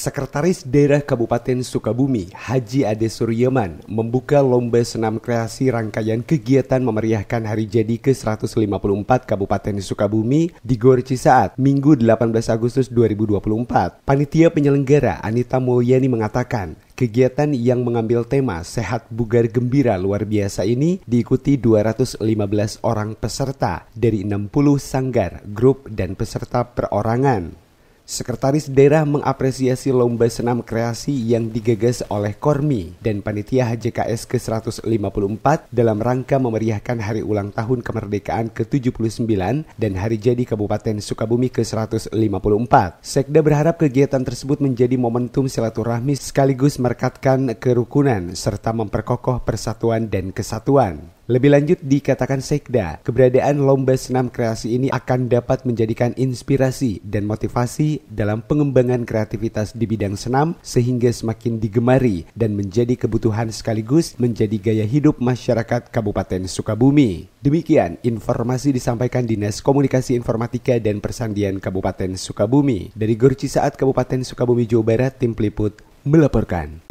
Sekretaris Daerah Kabupaten Sukabumi, Haji Ade Suryaman, membuka lomba senam kreasi rangkaian kegiatan memeriahkan hari jadi ke-154 Kabupaten Sukabumi di Gor Cisaat, Minggu 18 Agustus 2024. Panitia penyelenggara Anita Mulyani mengatakan, Kegiatan yang mengambil tema Sehat Bugar Gembira luar biasa ini diikuti 215 orang peserta dari 60 sanggar, grup, dan peserta perorangan. Sekretaris Daerah mengapresiasi lomba senam kreasi yang digagas oleh Kormi dan panitia HJKS ke-154 dalam rangka memeriahkan hari ulang tahun kemerdekaan ke-79 dan hari jadi Kabupaten Sukabumi ke-154. Sekda berharap kegiatan tersebut menjadi momentum silaturahmi sekaligus merekatkan kerukunan serta memperkokoh persatuan dan kesatuan. Lebih lanjut dikatakan Sekda, keberadaan lomba senam kreasi ini akan dapat menjadikan inspirasi dan motivasi dalam pengembangan kreativitas di bidang senam sehingga semakin digemari dan menjadi kebutuhan sekaligus menjadi gaya hidup masyarakat Kabupaten Sukabumi. Demikian informasi disampaikan Dinas Komunikasi Informatika dan Persandian Kabupaten Sukabumi. Dari Gorci Saat Kabupaten Sukabumi, Jawa Barat, Tim Peliput melaporkan.